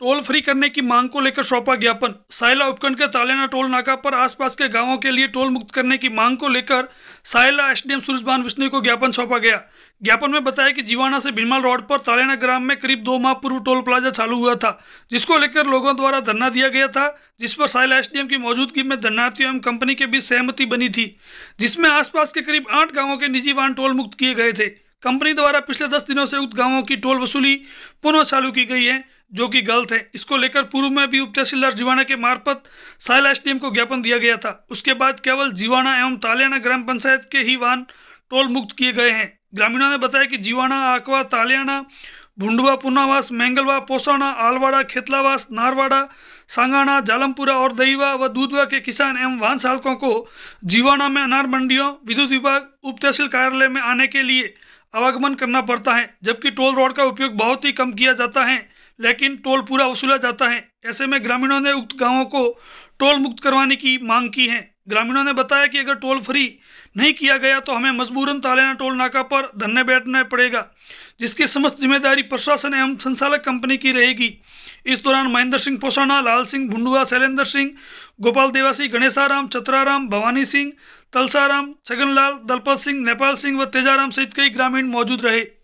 toll free करने की मांग को लेकर सौंपा ज्ञापन सायला उपखंड के तालेना टोल नाका पर आसपास के गांवों के लिए टोल मुक्त करने की मांग को लेकर सायला एसडीएम सूरजबान विष्णु को ज्ञापन सौंपा गया ज्ञापन में बताया कि जीवाना से भीमाल रोड पर तालेना ग्राम में करीब दो माह पूर्व टोल प्लाजा चालू हुआ था जिसको लेकर लोगों द्वारा धरना दिया गया था जिस पर सायला एसडीएम की मौजूदगी में धरनार्थियों एवं कंपनी के बीच सहमति बनी थी जिसमें आसपास के करीब आठ गाँवों के निजी वाहन टोल मुक्त किए गए थे कंपनी द्वारा पिछले दस दिनों से उक्त गाँवों की टोल वसूली पुनः चालू की गई है जो कि गलत है इसको लेकर पूर्व में भी उप तहसीलदार जीवाणा के मार्फत सायल एसडीएम को ज्ञापन दिया गया था उसके बाद केवल जीवाणा एवं तालियाना ग्राम पंचायत के ही वाहन टोल मुक्त किए गए हैं ग्रामीणों ने बताया कि जीवाणा आकवा तालियाना भुंडवा पुनावास मैंगलवा पोसाना आलवाड़ा खेतलावास नारवाड़ा सांगाना जालमपुरा और दहीवा व दूधवा के किसान एवं वाहन चालकों को जीवाणा में अनार मंडियों विद्युत विभाग उप तहसील कार्यालय में आने के लिए आवागमन करना पड़ता है जबकि टोल रोड का उपयोग बहुत ही कम किया जाता है लेकिन टोल पूरा वसूला जाता है ऐसे में ग्रामीणों ने उक्त गांवों को टोल मुक्त करवाने की मांग की है ग्रामीणों ने बताया कि अगर टोल फ्री नहीं किया गया तो हमें मजबूरन तालाना टोल नाका पर धरने बैठना पड़ेगा जिसकी समस्त जिम्मेदारी प्रशासन एवं संचालक कंपनी की रहेगी इस दौरान महेंद्र सिंह पोसाना लाल सिंह भुंडुआ शैलेंद्र सिंह गोपाल देवासी गणेशाराम चतराराम भवानी सिंह तलसाराम छगनलाल दलपत सिंह नेपाल सिंह व तेजाराम सहित कई ग्रामीण मौजूद रहे